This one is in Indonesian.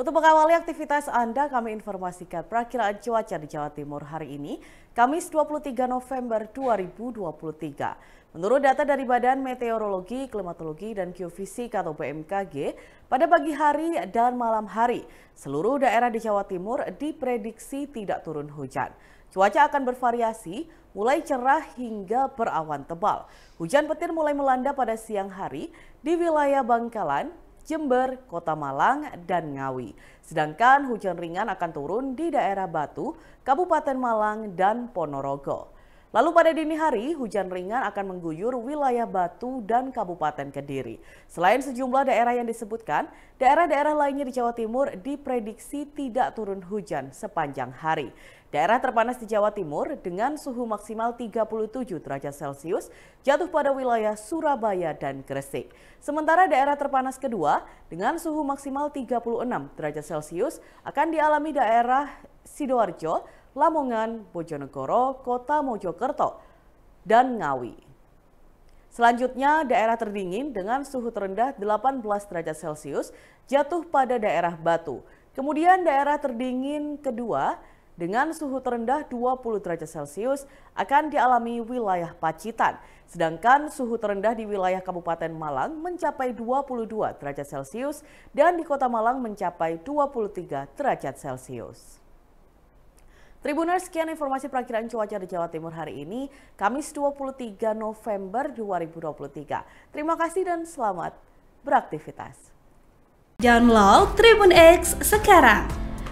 Untuk mengawali aktivitas Anda, kami informasikan perakiraan cuaca di Jawa Timur hari ini, Kamis 23 November 2023. Menurut data dari Badan Meteorologi, Klimatologi, dan Geofisika atau BMKG, pada pagi hari dan malam hari, seluruh daerah di Jawa Timur diprediksi tidak turun hujan. Cuaca akan bervariasi, mulai cerah hingga berawan tebal. Hujan petir mulai melanda pada siang hari di wilayah Bangkalan, Jember, Kota Malang, dan Ngawi. Sedangkan hujan ringan akan turun di daerah Batu, Kabupaten Malang, dan Ponorogo. Lalu pada dini hari, hujan ringan akan mengguyur wilayah Batu dan Kabupaten Kediri. Selain sejumlah daerah yang disebutkan, daerah-daerah lainnya di Jawa Timur diprediksi tidak turun hujan sepanjang hari. Daerah terpanas di Jawa Timur dengan suhu maksimal 37 derajat Celcius jatuh pada wilayah Surabaya dan Gresik. Sementara daerah terpanas kedua dengan suhu maksimal 36 derajat Celcius akan dialami daerah Sidoarjo, Lamongan, Bojonegoro, Kota Mojokerto, dan Ngawi. Selanjutnya, daerah terdingin dengan suhu terendah 18 derajat Celcius jatuh pada daerah Batu. Kemudian daerah terdingin kedua dengan suhu terendah 20 derajat Celcius akan dialami wilayah Pacitan, sedangkan suhu terendah di wilayah Kabupaten Malang mencapai 22 derajat Celcius dan di Kota Malang mencapai 23 derajat Celcius. Tribuners, sekian informasi perakhiran cuaca di Jawa Timur hari ini, Kamis 23 November 2023. Terima kasih dan selamat beraktivitas. Download Tribun X sekarang